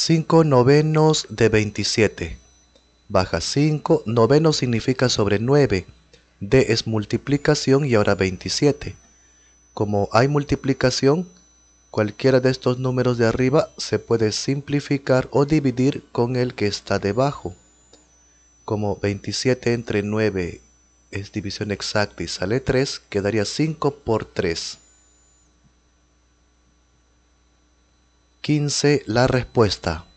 5 novenos de 27. Baja 5, noveno significa sobre 9. D es multiplicación y ahora 27. Como hay multiplicación, cualquiera de estos números de arriba se puede simplificar o dividir con el que está debajo. Como 27 entre 9 es división exacta y sale 3, quedaría 5 por 3. 15. La respuesta.